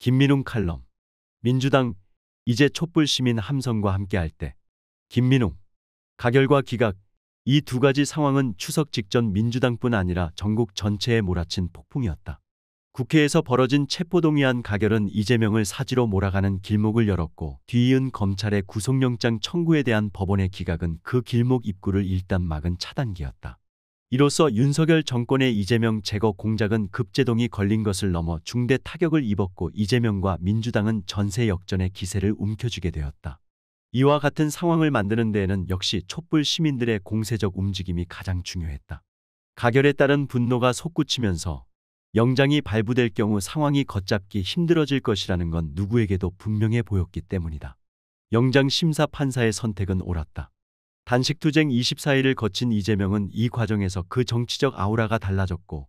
김민웅 칼럼 민주당 이제 촛불 시민 함성과 함께할 때 김민웅 가결과 기각 이 두 가지 상황은 추석 직전 민주당뿐 아니라 전국 전체에 몰아친 폭풍이었다. 국회에서 벌어진 체포동의안 가결은 이재명을 사지로 몰아가는 길목을 열었고 뒤이은 검찰의 구속영장 청구에 대한 법원의 기각은 그 길목 입구를 일단 막은 차단기였다. 이로써 윤석열 정권의 이재명 제거 공작은 급제동이 걸린 것을 넘어 중대 타격을 입었고 이재명과 민주당은 전세 역전의 기세를 움켜쥐게 되었다. 이와 같은 상황을 만드는 데에는 역시 촛불 시민들의 공세적 움직임이 가장 중요했다. 가결에 따른 분노가 솟구치면서 영장이 발부될 경우 상황이 걷잡기 힘들어질 것이라는 건 누구에게도 분명해 보였기 때문이다. 영장 심사 판사의 선택은 옳았다. 단식투쟁 24일을 거친 이재명은 이 과정에서 그 정치적 아우라가 달라졌고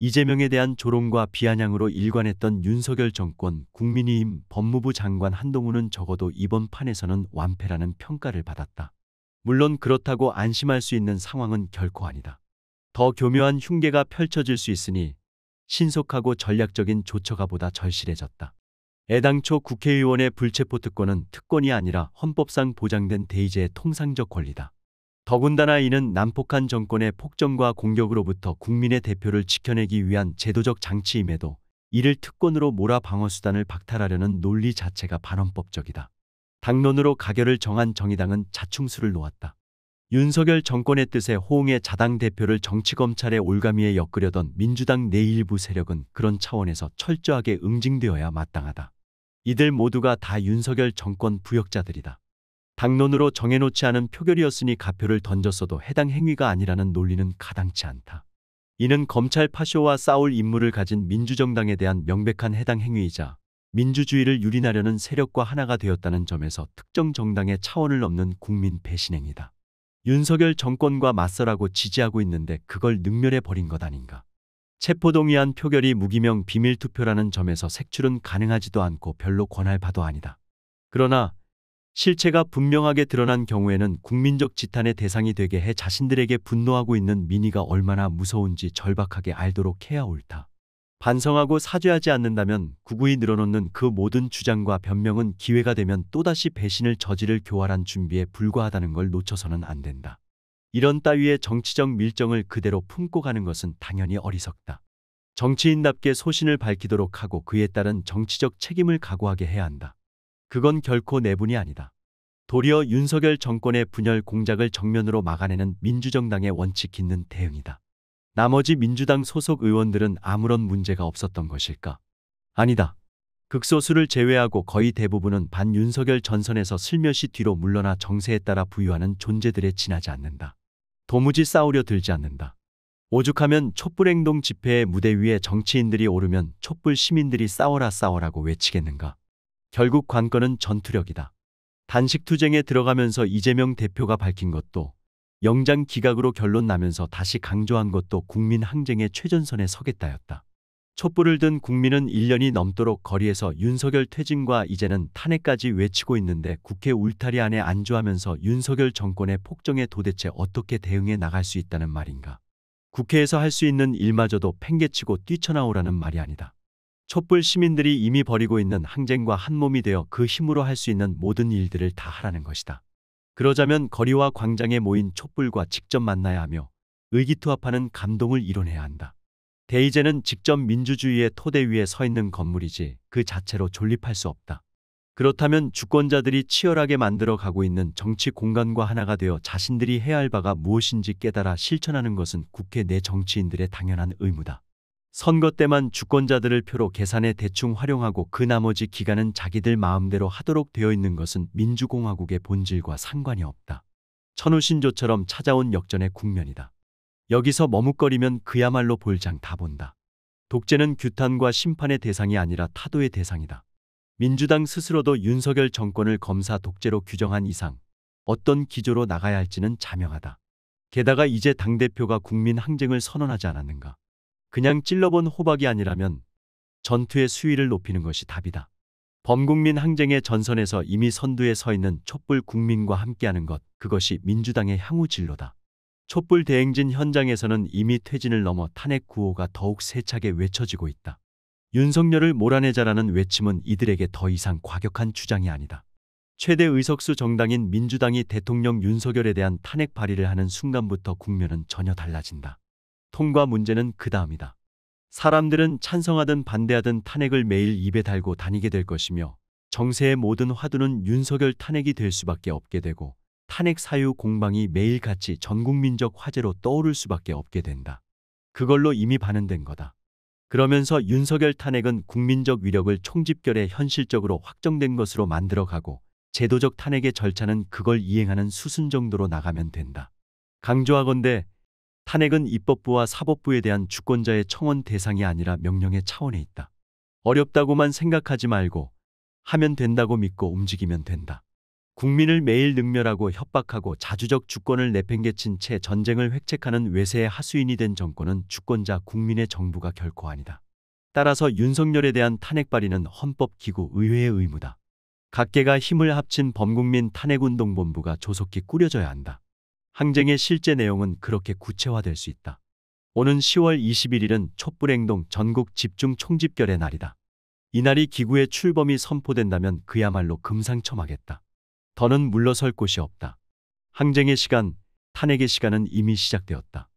이재명에 대한 조롱과 비아냥으로 일관했던 윤석열 정권 국민의힘 법무부 장관 한동훈은 적어도 이번 판에서는 완패라는 평가를 받았다. 물론 그렇다고 안심할 수 있는 상황은 결코 아니다. 더 교묘한 흉계가 펼쳐질 수 있으니 신속하고 전략적인 조처가 보다 절실해졌다. 애당초 국회의원의 불체포 특권은 특권이 아니라 헌법상 보장된 대의제의 통상적 권리다. 더군다나 이는 난폭한 정권의 폭정과 공격으로부터 국민의 대표를 지켜내기 위한 제도적 장치임에도 이를 특권으로 몰아 방어 수단을 박탈하려는 논리 자체가 반헌법적이다. 당론으로 가결을 정한 정의당은 자충수를 놓았다. 윤석열 정권의 뜻에 호응해 자당 대표를 정치검찰의 올가미에 엮으려던 민주당 내일부 세력은 그런 차원에서 철저하게 응징되어야 마땅하다. 이들 모두가 다 윤석열 정권 부역자들이다. 당론으로 정해놓지 않은 표결이었으니 가표를 던졌어도 해당 행위가 아니라는 논리는 가당치 않다. 이는 검찰 파쇼와 싸울 임무를 가진 민주정당에 대한 명백한 해당 행위이자 민주주의를 유린하려는 세력과 하나가 되었다는 점에서 특정 정당의 차원을 넘는 국민 배신행위다. 윤석열 정권과 맞서라고 지지하고 있는데 그걸 능멸해 버린 것 아닌가. 체포동의안 표결이 무기명 비밀투표라는 점에서 색출은 가능하지도 않고 별로 권할 바도 아니다. 그러나 실체가 분명하게 드러난 경우에는 국민적 지탄의 대상이 되게 해 자신들에게 분노하고 있는 민의가 얼마나 무서운지 절박하게 알도록 해야 옳다. 반성하고 사죄하지 않는다면 구구이 늘어놓는 그 모든 주장과 변명은 기회가 되면 또다시 배신을 저지를 교활한 준비에 불과하다는 걸 놓쳐서는 안 된다. 이런 따위의 정치적 밀정을 그대로 품고 가는 것은 당연히 어리석다. 정치인답게 소신을 밝히도록 하고 그에 따른 정치적 책임을 각오하게 해야 한다. 그건 결코 내분이 아니다. 도리어 윤석열 정권의 분열 공작을 정면으로 막아내는 민주정당의 원칙 있는 대응이다. 나머지 민주당 소속 의원들은 아무런 문제가 없었던 것일까? 아니다. 극소수를 제외하고 거의 대부분은 반윤석열 전선에서 슬며시 뒤로 물러나 정세에 따라 부유하는 존재들에 지나지 않는다. 도무지 싸우려 들지 않는다. 오죽하면 촛불행동 집회의 무대 위에 정치인들이 오르면 촛불 시민들이 싸워라 싸워라고 외치겠는가. 결국 관건은 전투력이다. 단식투쟁에 들어가면서 이재명 대표가 밝힌 것도 영장 기각으로 결론 나면서 다시 강조한 것도 국민 항쟁의 최전선에 서겠다였다. 촛불을 든 국민은 1년이 넘도록 거리에서 윤석열 퇴진과 이제는 탄핵까지 외치고 있는데 국회 울타리 안에 안주하면서 윤석열 정권의 폭정에 도대체 어떻게 대응해 나갈 수 있다는 말인가. 국회에서 할 수 있는 일마저도 팽개치고 뛰쳐나오라는 말이 아니다. 촛불 시민들이 이미 벌이고 있는 항쟁과 한몸이 되어 그 힘으로 할 수 있는 모든 일들을 다 하라는 것이다. 그러자면 거리와 광장에 모인 촛불과 직접 만나야 하며 의기투합하는 감동을 이뤄내야 한다. 대의제는 직접 민주주의의 토대 위에 서 있는 건물이지 그 자체로 존립할 수 없다. 그렇다면 주권자들이 치열하게 만들어 가고 있는 정치 공간과 하나가 되어 자신들이 해야 할 바가 무엇인지 깨달아 실천하는 것은 국회 내 정치인들의 당연한 의무다. 선거 때만 주권자들을 표로 계산해 대충 활용하고 그 나머지 기간은 자기들 마음대로 하도록 되어 있는 것은 민주공화국의 본질과 상관이 없다. 천우신조처럼 찾아온 역전의 국면이다. 여기서 머뭇거리면 그야말로 볼장 다 본다. 독재는 규탄과 심판의 대상이 아니라 타도의 대상이다. 민주당 스스로도 윤석열 정권을 검사 독재로 규정한 이상 어떤 기조로 나가야 할지는 자명하다. 게다가 이제 당대표가 국민 항쟁을 선언하지 않았는가. 그냥 찔러본 호박이 아니라면 전투의 수위를 높이는 것이 답이다. 범국민 항쟁의 전선에서 이미 선두에 서 있는 촛불 국민과 함께하는 것, 그것이 민주당의 향후 진로다. 촛불 대행진 현장에서는 이미 퇴진을 넘어 탄핵 구호가 더욱 세차게 외쳐지고 있다. 윤석열을 몰아내자라는 외침은 이들에게 더 이상 과격한 주장이 아니다. 최대 의석수 정당인 민주당이 대통령 윤석열에 대한 탄핵 발의를 하는 순간부터 국면은 전혀 달라진다. 통과 문제는 그 다음이다. 사람들은 찬성하든 반대하든 탄핵을 매일 입에 달고 다니게 될 것이며 정세의 모든 화두는 윤석열 탄핵이 될 수밖에 없게 되고 탄핵 사유 공방이 매일같이 전국민적 화제로 떠오를 수밖에 없게 된다. 그걸로 이미 반응된 거다. 그러면서 윤석열 탄핵은 국민적 위력을 총집결해 현실적으로 확정된 것으로 만들어가고 제도적 탄핵의 절차는 그걸 이행하는 수순 정도로 나가면 된다. 강조하건대 탄핵은 입법부와 사법부에 대한 주권자의 청원 대상이 아니라 명령의 차원에 있다. 어렵다고만 생각하지 말고 하면 된다고 믿고 움직이면 된다. 국민을 매일 능멸하고 협박하고 자주적 주권을 내팽개친 채 전쟁을 획책하는 외세의 하수인이 된 정권은 주권자 국민의 정부가 결코 아니다. 따라서 윤석열에 대한 탄핵 발의는 헌법기구 의회의 의무다. 각계가 힘을 합친 범국민 탄핵운동본부가 조속히 꾸려져야 한다. 항쟁의 실제 내용은 그렇게 구체화될 수 있다. 오는 10월 21일은 촛불행동 전국 집중 총집결의 날이다. 이날이 기구의 출범이 선포된다면 그야말로 금상첨화겠다. 더는 물러설 곳이 없다. 항쟁의 시간, 탄핵의 시간은 이미 시작되었다.